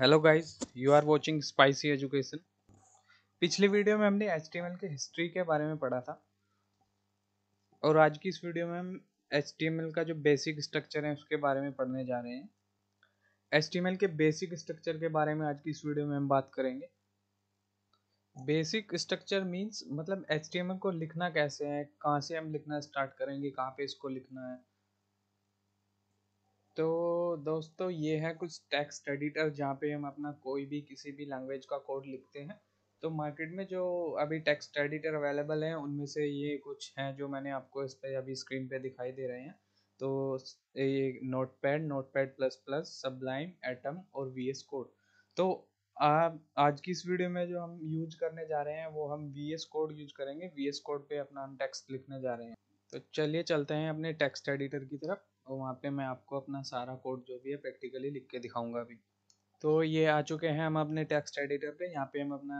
hello guys you are watching spicy education पिछले video में हमने एच के हिस्ट्री के बारे में पढ़ा था और आज की इस वीडियो में हम एच का जो बेसिक स्ट्रक्चर है उसके बारे में पढ़ने जा रहे हैं एच के बेसिक स्ट्रक्चर के बारे में आज की इस वीडियो में हम बात करेंगे बेसिक स्ट्रक्चर मीन्स मतलब एच को लिखना कैसे है कहाँ से हम लिखना स्टार्ट करेंगे कहाँ पे इसको लिखना है तो दोस्तों ये है कुछ टेक्स्ट एडिटर जहाँ पे हम अपना कोई भी किसी भी लैंग्वेज का कोड लिखते हैं तो मार्केट में जो अभी टेक्स्ट एडिटर अवेलेबल हैं उनमें से ये कुछ हैं जो मैंने आपको इस पर अभी स्क्रीन पे दिखाई दे रहे हैं तो ये notepad notepad plus plus Sublime Atom और वी एस कोड तो आ, आज की इस वीडियो में जो हम यूज करने जा रहे हैं वो हम वी एस कोड यूज करेंगे वी एस कोड पे अपना हम टेक्स्ट लिखने जा रहे हैं तो चलिए चलते हैं अपने टेक्स्ट एडिटर की तरफ और तो वहाँ पे मैं आपको अपना सारा कोड जो भी है प्रैक्टिकली लिख के दिखाऊंगा अभी तो ये आ चुके हैं हम अपने टेक्स्ट एडिटर पे यहाँ पे हम अपना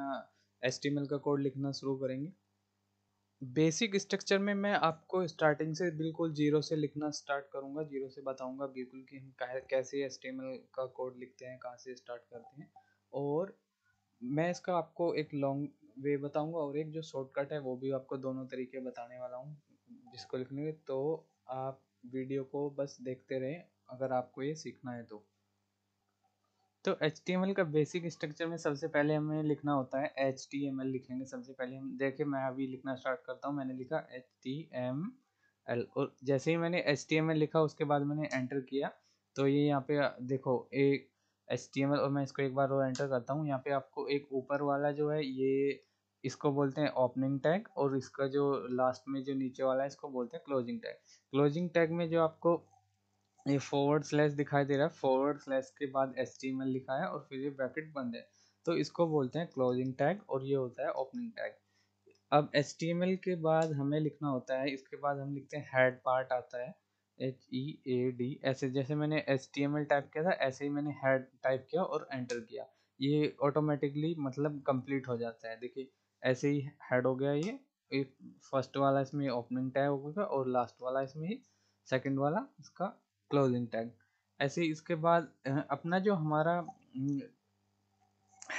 एस का कोड लिखना शुरू करेंगे बेसिक स्ट्रक्चर में मैं आपको स्टार्टिंग से बिल्कुल जीरो से लिखना स्टार्ट करूँगा जीरो से बताऊँगा बिल्कुल कि हम कैसे एस का कोड लिखते हैं कहाँ से स्टार्ट करते हैं और मैं इसका आपको एक लॉन्ग वे बताऊंगा और एक जो शॉर्टकट है वो भी आपको दोनों तरीके बताने वाला हूँ जिसको लिखने के तो आप वीडियो को बस देखते रहें अगर आपको ये सीखना है तो तो एच का बेसिक स्ट्रक्चर में सबसे पहले हमें लिखना होता है एच लिखेंगे सबसे पहले हम देखिए मैं अभी लिखना स्टार्ट करता हूँ मैंने लिखा एच एल और जैसे ही मैंने एच लिखा उसके बाद मैंने एंटर किया तो ये यहाँ पे देखो एक एच और मैं इसको एक बार और एंटर करता हूँ यहाँ पे आपको एक ऊपर वाला जो है ये इसको बोलते हैं ओपनिंग टैग और इसका जो लास्ट में जो नीचे वाला है इसको बोलते हैं क्लोजिंग टैग क्लोजिंग टैग में जो आपको ये फॉरवर्ड स्लैश दिखाई दे रहा है फॉरवर्ड स्लैश के बाद एस लिखा है और फिर ये ब्रैकेट बंद है तो इसको बोलते हैं क्लोजिंग टैग और ये होता है ओपनिंग टैग अब एच के बाद हमें लिखना होता है इसके बाद हम लिखते हैं हेड पार्ट आता है एच ई ए डी ऐसे जैसे मैंने एच टाइप किया था ऐसे ही मैंने हेड टाइप किया और एंटर किया ये ऑटोमेटिकली मतलब कंप्लीट हो जाता है देखिए ऐसे ही हेड हो गया ये एक फर्स्ट वाला इसमें ओपनिंग टैग हो गया और लास्ट वाला इसमें ही सेकेंड वाला इसका क्लोजिंग टैग ऐसे ही इसके बाद अपना जो हमारा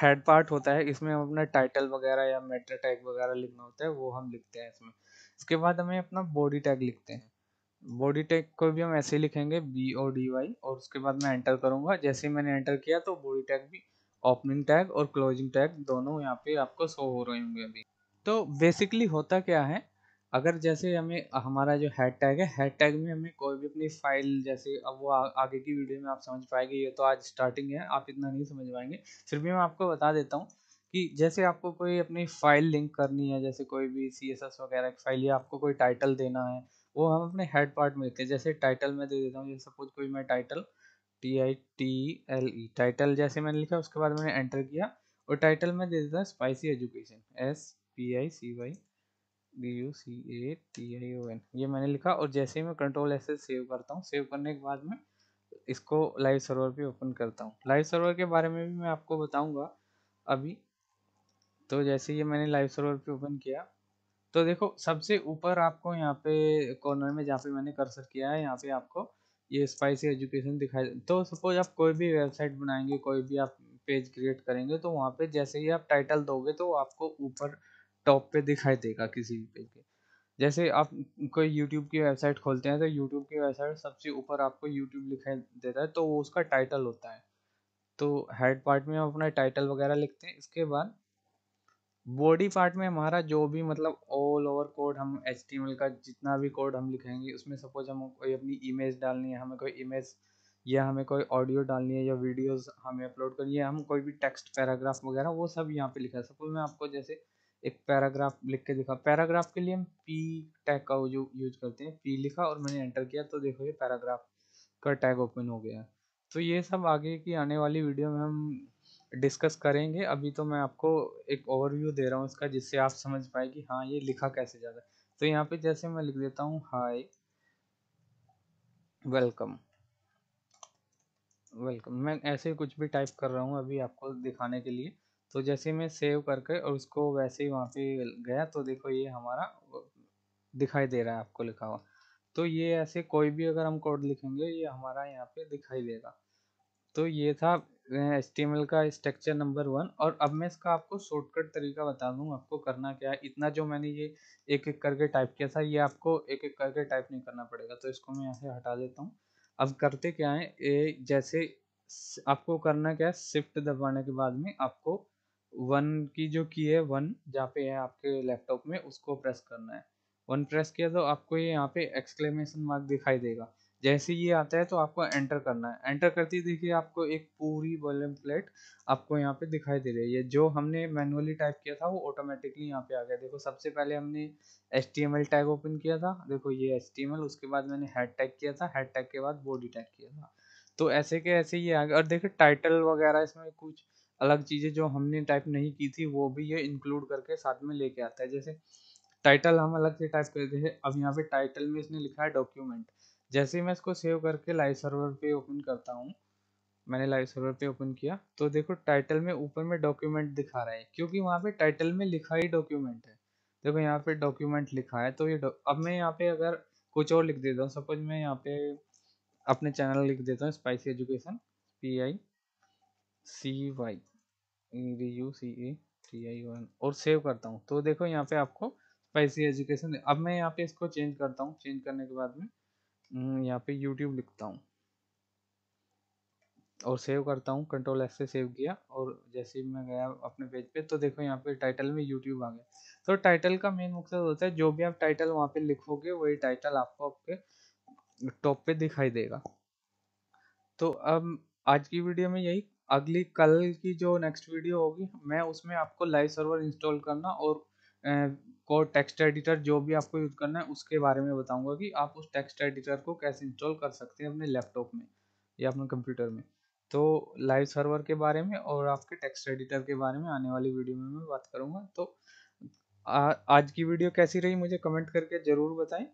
हेड पार्ट होता है इसमें हम अपना टाइटल वगैरह या मेटर टैग वगैरह लिखना होता है वो हम लिखते हैं इसमें इसके बाद हमें अपना बॉडी टैग लिखते हैं बॉडी टैग को भी हम ऐसे ही लिखेंगे बी ओ डी वाई और उसके बाद मैं एंटर करूंगा जैसे ही मैंने एंटर किया तो बॉडी टैग भी ओपनिंग टैग और क्लोजिंग टैग दोनों यहाँ पे आपको शो हो रहे होंगे अभी तो बेसिकली होता क्या है अगर जैसे हमें हमारा जो हैड टैग है हैड टैग में हमें कोई भी अपनी फाइल जैसे अब वो आ, आगे की वीडियो में आप समझ पाएंगे ये तो आज स्टार्टिंग है आप इतना नहीं समझ पाएंगे फिर भी मैं आपको बता देता हूँ कि जैसे आपको कोई अपनी फाइल लिंक करनी है जैसे कोई भी सी एस एस वगैरह की फाइल या आपको कोई टाइटल देना है वो हम अपने हेड पार्ट में देते हैं जैसे टाइटल में दे देता हूँ जैसे सपोज कोई मैं title T I T L E title जैसे मैंने लिखा उसके बाद मैंने एंटर किया और टाइटल में दे देता spicy education S P I C Y B U C A T I O N ये मैंने लिखा और जैसे ही मैं कंट्रोल ऐसे सेव करता हूँ सेव करने के बाद में इसको लाइव सर्वर भी ओपन करता हूँ लाइव सर्वर के बारे में भी मैं आपको बताऊँगा अभी तो जैसे ये मैंने लाइव सर्वर पे ओपन किया तो देखो सबसे ऊपर आपको यहाँ पे कॉर्नर में जहाँ पे मैंने कर्सर किया है यहाँ पे आपको ये स्पाइसी एजुकेशन दिखाई तो सपोज आप कोई भी वेबसाइट बनाएंगे कोई भी आप पेज क्रिएट करेंगे तो वहाँ पे जैसे ही आप टाइटल दोगे तो आपको ऊपर टॉप पे दिखाई देगा किसी भी पेज के जैसे आप कोई यूट्यूब की वेबसाइट खोलते हैं तो यूट्यूब की वेबसाइट सबसे ऊपर आपको यूट्यूब लिखाई देता है तो वो उसका टाइटल होता है तो हेड पार्ट में हम अपना टाइटल वगैरह लिखते हैं इसके बाद बॉडी पार्ट में हमारा जो भी मतलब ऑल ओवर कोड हम एच का जितना भी कोड हम लिखेंगे उसमें सपोज हम कोई अपनी इमेज डालनी है हमें कोई इमेज या हमें कोई ऑडियो डालनी है या वीडियोस हमें अपलोड करनी है हम कोई भी टेक्स्ट पैराग्राफ वगैरह वो सब यहाँ पे लिखा है सपोज मैं आपको जैसे एक पैराग्राफ लिख के दिखा पैराग्राफ के लिए हम पी टैग का जो यूज करते हैं पी लिखा और मैंने एंटर किया तो देखो ये पैराग्राफ का टैग ओपन हो गया तो ये सब आगे की आने वाली वीडियो में हम डिस्कस करेंगे अभी तो मैं आपको एक ओवरव्यू दे रहा हूँ इसका जिससे आप समझ पाए कि हाँ ये लिखा कैसे जा रहा है तो यहाँ पे जैसे मैं लिख देता हूँ हाय वेलकम वेलकम मैं ऐसे कुछ भी टाइप कर रहा हूँ अभी आपको दिखाने के लिए तो जैसे मैं सेव करके और उसको वैसे ही वहाँ पे गया तो देखो ये हमारा दिखाई दे रहा है आपको लिखा हुआ तो ये ऐसे कोई भी अगर हम कोड लिखेंगे ये हमारा यहाँ पे दिखाई देगा तो ये था एच का स्ट्रक्चर नंबर वन और अब मैं इसका आपको शॉर्टकट तरीका बता दूँ आपको करना क्या है इतना जो मैंने ये एक एक करके टाइप किया था ये आपको एक एक करके टाइप नहीं करना पड़ेगा तो इसको मैं यहाँ से हटा देता हूँ अब करते क्या है ए, जैसे आपको करना क्या है शिफ्ट दबाने के बाद में आपको वन की जो की है वन जहाँ पे है आपके लैपटॉप में उसको प्रेस करना है वन प्रेस किया तो आपको ये यहाँ पे एक्सक्लेमेशन मार्क दिखाई देगा जैसे ये आता है तो आपको एंटर करना है एंटर करते ही देखिए आपको एक पूरी वॉल्यूम प्लेट आपको यहाँ पे दिखाई दे रही है जो हमने मैनुअली टाइप किया था वो ऑटोमेटिकली यहाँ पे आ गया देखो सबसे पहले हमने एल टैग ओपन किया था देखो ये एल उसके बाद मैंने हेड टैग किया था हेड टैग के बाद बॉडी टैग किया था तो ऐसे के ऐसे ये आ गया और देखिए टाइटल वगैरह इसमें कुछ अलग चीज़ें जो हमने टाइप नहीं की थी वो भी ये इंक्लूड करके साथ में लेके आता है जैसे टाइटल हम अलग से टाइप करते हैं अब यहाँ पे टाइटल में इसने लिखा है डॉक्यूमेंट जैसे ही मैं इसको सेव करके लाइव सर्वर पे ओपन करता हूँ मैंने लाइव सर्वर पे ओपन किया तो देखो टाइटल में ऊपर में डॉक्यूमेंट दिखा रहा है क्योंकि वहाँ पे टाइटल में लिखा ही डॉक्यूमेंट है देखो यहाँ पे डॉक्यूमेंट लिखा है तो ये अब मैं यहाँ पे अगर कुछ और लिख देता हूँ सपोज मैं यहाँ पे अपने चैनल लिख देता हूँ spicy education P I C Y V U C A T I one और सेव करता हूँ तो देखो यहाँ पे आपको स्पाइसी एजुकेशन अब मैं यहाँ पे इसको चेंज करता हूँ चेंज करने के बाद में हम्म, यहाँ पे यूट्यूब लिखता हूँ और सेव करता हूँ कंट्रोल एस से सेव किया और जैसे ही मैं गया अपने पेज पे तो देखो यहाँ पे टाइटल में यूट्यूब आ गया तो टाइटल का मेन मकसद होता है जो भी आप टाइटल वहाँ पे लिखोगे वही टाइटल आपको आपके टॉप पे दिखाई देगा तो अब आज की वीडियो में यही अगली कल की जो नेक्स्ट वीडियो होगी मैं उसमें आपको लाइव सर्वर इंस्टॉल करना और ए, को टेक्स्ट एडिटर जो भी आपको यूज़ करना है उसके बारे में बताऊंगा कि आप उस टेक्स्ट एडिटर को कैसे इंस्टॉल कर सकते हैं अपने लैपटॉप में या अपने कंप्यूटर में तो लाइव सर्वर के बारे में और आपके टेक्स्ट एडिटर के बारे में आने वाली वीडियो में मैं बात करूंगा तो आ, आज की वीडियो कैसी रही मुझे कमेंट करके ज़रूर बताएं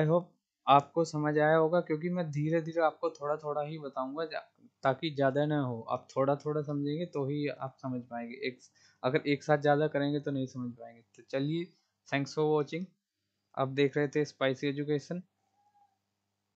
आई होप आपको समझ आया होगा क्योंकि मैं धीरे धीरे आपको थोड़ा थोड़ा ही बताऊंगा ताकि ज़्यादा ना हो आप थोड़ा थोड़ा समझेंगे तो ही आप समझ पाएंगे एक अगर एक साथ ज़्यादा करेंगे तो नहीं समझ पाएंगे तो चलिए थैंक्स फॉर वॉचिंग आप देख रहे थे स्पाइसी एजुकेशन